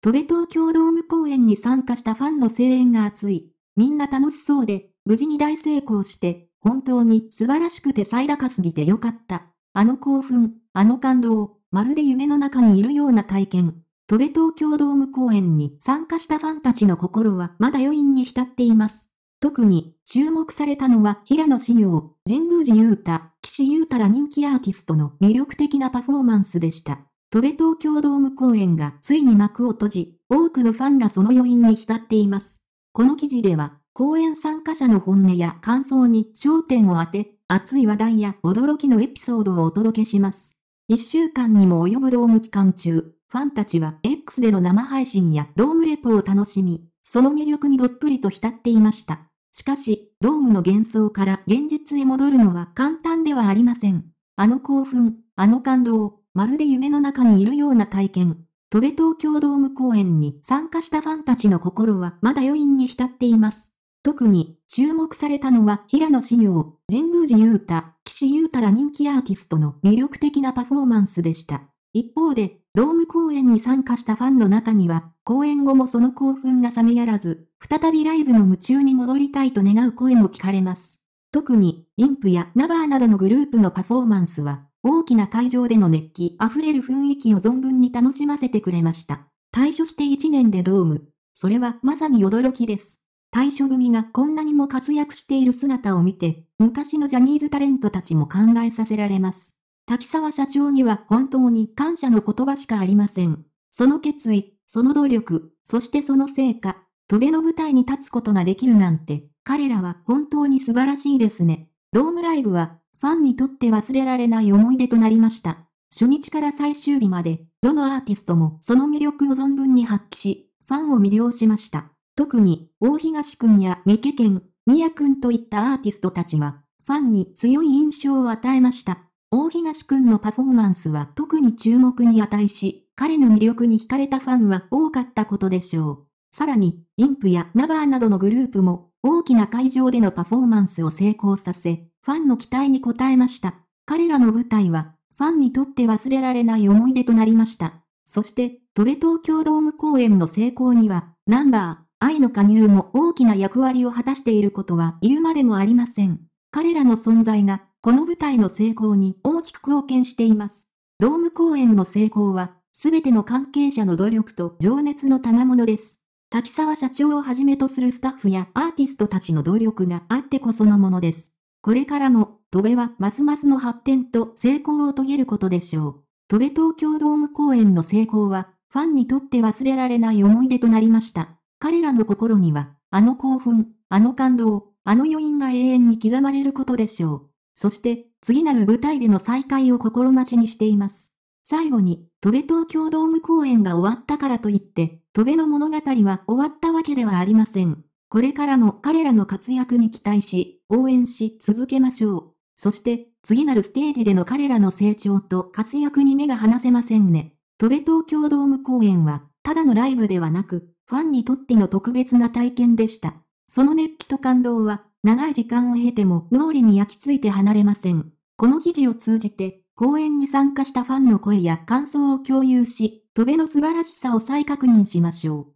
戸部東京ドーム公演に参加したファンの声援が熱い。みんな楽しそうで、無事に大成功して、本当に素晴らしくて最高すぎてよかった。あの興奮、あの感動、まるで夢の中にいるような体験。戸部東京ドーム公演に参加したファンたちの心はまだ余韻に浸っています。特に注目されたのは平野紫耀、神宮寺勇太、岸優太ら人気アーティストの魅力的なパフォーマンスでした。戸部東京ドーム公演がついに幕を閉じ、多くのファンがその余韻に浸っています。この記事では、公演参加者の本音や感想に焦点を当て、熱い話題や驚きのエピソードをお届けします。一週間にも及ぶドーム期間中、ファンたちは X での生配信やドームレポを楽しみ、その魅力にどっぷりと浸っていました。しかし、ドームの幻想から現実へ戻るのは簡単ではありません。あの興奮、あの感動、まるで夢の中にいるような体験。戸部東京ドーム公演に参加したファンたちの心はまだ余韻に浸っています。特に注目されたのは平野紫耀、神宮寺雄太、岸優太ら人気アーティストの魅力的なパフォーマンスでした。一方で、ドーム公演に参加したファンの中には、公演後もその興奮が冷めやらず、再びライブの夢中に戻りたいと願う声も聞かれます。特に、インプやナバーなどのグループのパフォーマンスは、大きな会場での熱気あふれる雰囲気を存分に楽しませてくれました。退所して1年でドーム。それはまさに驚きです。退所組がこんなにも活躍している姿を見て、昔のジャニーズタレントたちも考えさせられます。滝沢社長には本当に感謝の言葉しかありません。その決意、その努力、そしてその成果、飛べの舞台に立つことができるなんて、彼らは本当に素晴らしいですね。ドームライブはファンにとって忘れられない思い出となりました。初日から最終日まで、どのアーティストもその魅力を存分に発揮し、ファンを魅了しました。特に、大東くんや三毛県、宮くんといったアーティストたちは、ファンに強い印象を与えました。大東くんのパフォーマンスは特に注目に値し、彼の魅力に惹かれたファンは多かったことでしょう。さらに、インプやナバーなどのグループも、大きな会場でのパフォーマンスを成功させ、ファンの期待に応えました。彼らの舞台は、ファンにとって忘れられない思い出となりました。そして、戸部東京ドーム公演の成功には、ナンバー、愛の加入も大きな役割を果たしていることは言うまでもありません。彼らの存在が、この舞台の成功に大きく貢献しています。ドーム公演の成功は、すべての関係者の努力と情熱の賜物です。滝沢社長をはじめとするスタッフやアーティストたちの努力があってこそのものです。これからも、戸部はますますの発展と成功を遂げることでしょう。戸部東京ドーム公演の成功は、ファンにとって忘れられない思い出となりました。彼らの心には、あの興奮、あの感動、あの余韻が永遠に刻まれることでしょう。そして、次なる舞台での再会を心待ちにしています。最後に、戸部東京ドーム公演が終わったからといって、戸部の物語は終わったわけではありません。これからも彼らの活躍に期待し、応援し続けましょう。そして、次なるステージでの彼らの成長と活躍に目が離せませんね。戸部東京ドーム公演は、ただのライブではなく、ファンにとっての特別な体験でした。その熱気と感動は、長い時間を経ても脳裏に焼き付いて離れません。この記事を通じて、公演に参加したファンの声や感想を共有し、戸部の素晴らしさを再確認しましょう。